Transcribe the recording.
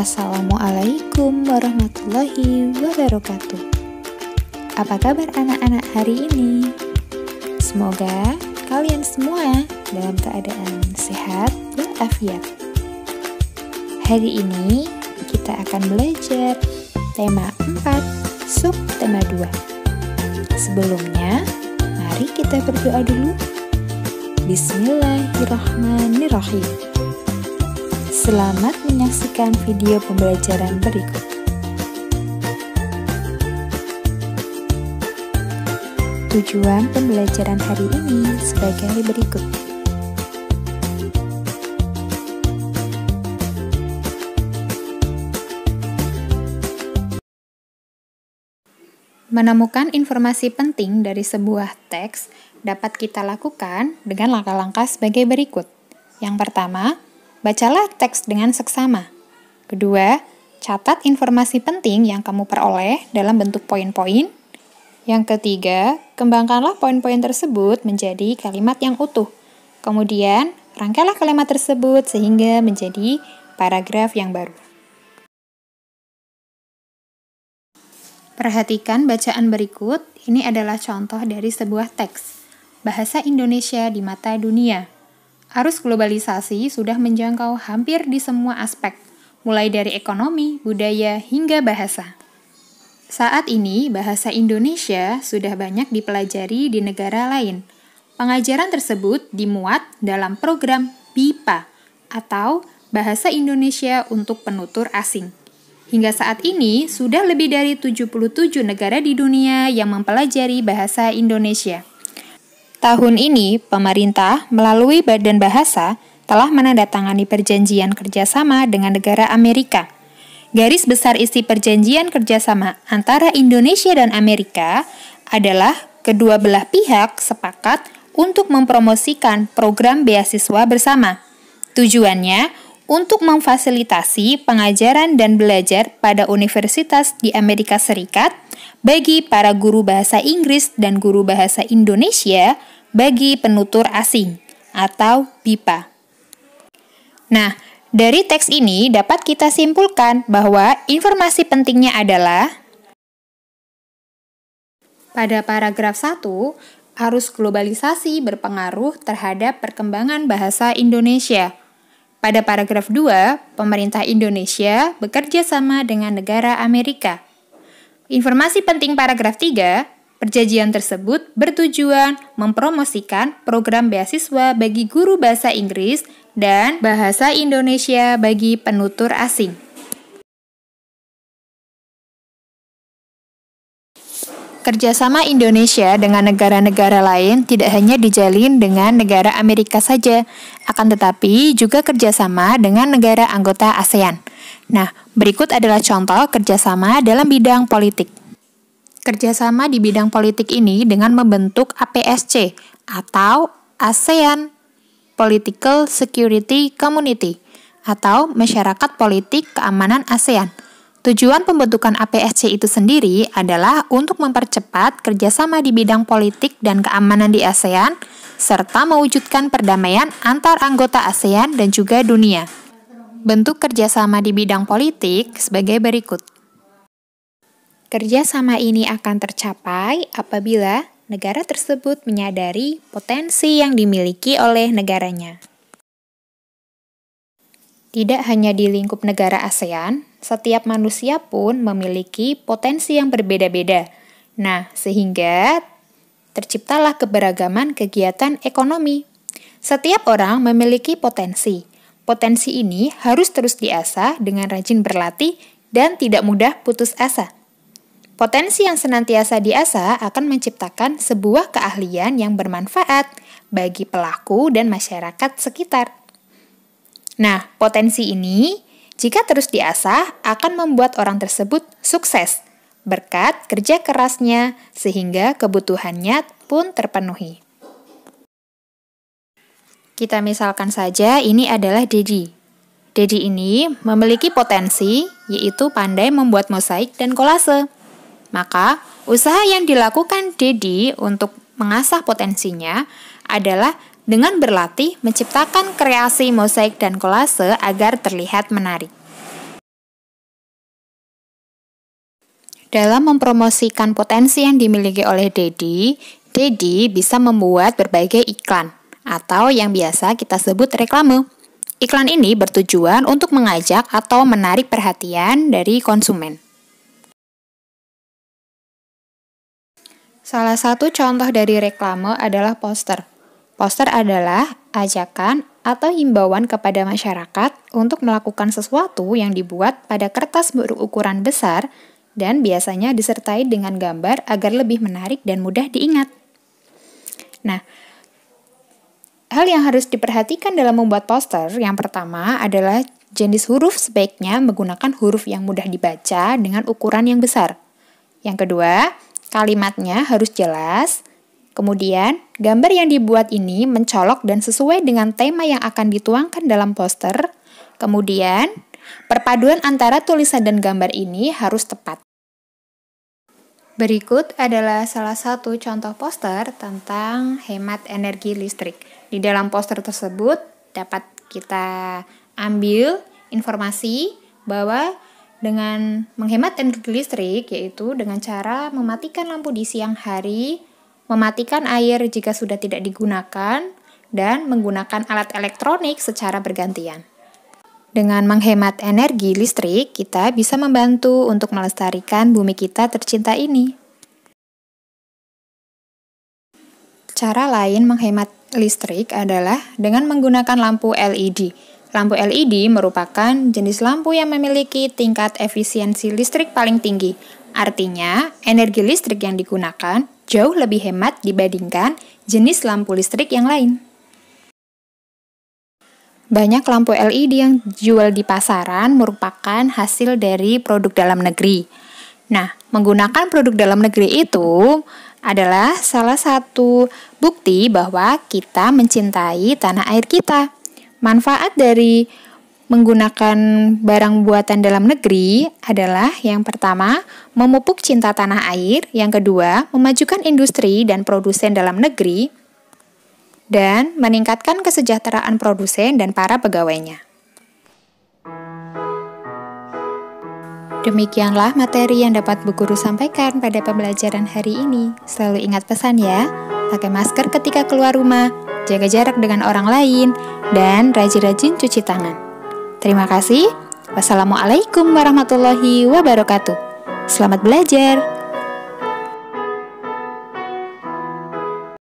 Assalamualaikum warahmatullahi wabarakatuh. Apa kabar anak-anak hari ini? Semoga kalian semua dalam keadaan sehat dan afiat. Hari ini kita akan belajar tema 4 sub tema 2. Sebelumnya, mari kita berdoa dulu. Bismillahirrahmanirrahim. Selamat menyaksikan video pembelajaran berikut. Tujuan pembelajaran hari ini sebagai berikut. Menemukan informasi penting dari sebuah teks dapat kita lakukan dengan langkah-langkah sebagai berikut. Yang pertama, bacalah teks dengan seksama. Kedua, catat informasi penting yang kamu peroleh dalam bentuk poin-poin. Yang ketiga, kembangkanlah poin-poin tersebut menjadi kalimat yang utuh. Kemudian, rangkailah kalimat tersebut sehingga menjadi paragraf yang baru. Perhatikan bacaan berikut. Ini adalah contoh dari sebuah teks. Bahasa Indonesia di mata dunia. Arus globalisasi sudah menjangkau hampir di semua aspek, mulai dari ekonomi, budaya, hingga bahasa. Saat ini, bahasa Indonesia sudah banyak dipelajari di negara lain. Pengajaran tersebut dimuat dalam program BIPA atau Bahasa Indonesia untuk Penutur Asing. Hingga saat ini, sudah lebih dari 77 negara di dunia yang mempelajari bahasa Indonesia. Tahun ini, pemerintah melalui Badan Bahasa telah menandatangani perjanjian kerjasama dengan negara Amerika. Garis besar isi perjanjian kerjasama antara Indonesia dan Amerika adalah kedua belah pihak sepakat untuk mempromosikan program beasiswa bersama. Tujuannya untuk memfasilitasi pengajaran dan belajar pada universitas di Amerika Serikat – bagi para guru bahasa Inggris dan guru bahasa Indonesia bagi penutur asing atau BIPA. Nah, dari teks ini dapat kita simpulkan bahwa informasi pentingnya adalah pada paragraf 1, arus globalisasi berpengaruh terhadap perkembangan bahasa Indonesia. Pada paragraf 2, pemerintah Indonesia bekerja sama dengan negara Amerika. Informasi penting paragraf 3, perjanjian tersebut bertujuan mempromosikan program beasiswa bagi guru bahasa Inggris dan bahasa Indonesia bagi penutur asing. Kerjasama Indonesia dengan negara-negara lain tidak hanya dijalin dengan negara Amerika saja, akan tetapi juga kerjasama dengan negara anggota ASEAN. Nah, berikut adalah contoh kerjasama dalam bidang politik. Kerjasama di bidang politik ini dengan membentuk APSC atau ASEAN Political Security Community atau Masyarakat Politik Keamanan ASEAN. Tujuan pembentukan APSC itu sendiri adalah untuk mempercepat kerjasama di bidang politik dan keamanan di ASEAN, serta mewujudkan perdamaian antar anggota ASEAN dan juga dunia. Bentuk kerjasama di bidang politik sebagai berikut. Kerjasama ini akan tercapai apabila negara tersebut menyadari potensi yang dimiliki oleh negaranya. Tidak hanya di lingkup negara ASEAN, setiap manusia pun memiliki potensi yang berbeda-beda. Nah, sehingga terciptalah keberagaman kegiatan ekonomi. Setiap orang memiliki potensi, Potensi ini harus terus diasah dengan rajin berlatih dan tidak mudah putus asa. Potensi yang senantiasa diasah akan menciptakan sebuah keahlian yang bermanfaat bagi pelaku dan masyarakat sekitar. Nah, potensi ini jika terus diasah akan membuat orang tersebut sukses berkat kerja kerasnya sehingga kebutuhannya pun terpenuhi. Kita misalkan saja ini adalah Dedi. Dedi ini memiliki potensi, yaitu pandai membuat mosaik dan kolase. Maka, usaha yang dilakukan Dedi untuk mengasah potensinya adalah dengan berlatih menciptakan kreasi mosaik dan kolase agar terlihat menarik. Dalam mempromosikan potensi yang dimiliki oleh Dedi, Dedi bisa membuat berbagai iklan atau yang biasa kita sebut reklame. Iklan ini bertujuan untuk mengajak atau menarik perhatian dari konsumen. Salah satu contoh dari reklame adalah poster. Poster adalah ajakan atau himbauan kepada masyarakat untuk melakukan sesuatu yang dibuat pada kertas berukuran besar dan biasanya disertai dengan gambar agar lebih menarik dan mudah diingat. Nah, Hal yang harus diperhatikan dalam membuat poster yang pertama adalah jenis huruf sebaiknya menggunakan huruf yang mudah dibaca dengan ukuran yang besar. Yang kedua, kalimatnya harus jelas. Kemudian, gambar yang dibuat ini mencolok dan sesuai dengan tema yang akan dituangkan dalam poster. Kemudian, perpaduan antara tulisan dan gambar ini harus tepat. Berikut adalah salah satu contoh poster tentang hemat energi listrik. Di dalam poster tersebut dapat kita ambil informasi bahwa dengan menghemat energi listrik yaitu dengan cara mematikan lampu di siang hari, mematikan air jika sudah tidak digunakan, dan menggunakan alat elektronik secara bergantian. Dengan menghemat energi listrik, kita bisa membantu untuk melestarikan bumi kita tercinta ini. Cara lain menghemat listrik adalah dengan menggunakan lampu LED. Lampu LED merupakan jenis lampu yang memiliki tingkat efisiensi listrik paling tinggi. Artinya, energi listrik yang digunakan jauh lebih hemat dibandingkan jenis lampu listrik yang lain. Banyak lampu LED yang jual di pasaran merupakan hasil dari produk dalam negeri. Nah, menggunakan produk dalam negeri itu adalah salah satu bukti bahwa kita mencintai tanah air kita. Manfaat dari menggunakan barang buatan dalam negeri adalah yang pertama, memupuk cinta tanah air, yang kedua, memajukan industri dan produsen dalam negeri, dan meningkatkan kesejahteraan produsen dan para pegawainya. Demikianlah materi yang dapat Bu Guru sampaikan pada pembelajaran hari ini. Selalu ingat pesan ya, pakai masker ketika keluar rumah, jaga jarak dengan orang lain, dan rajin-rajin cuci tangan. Terima kasih. Wassalamualaikum warahmatullahi wabarakatuh. Selamat belajar.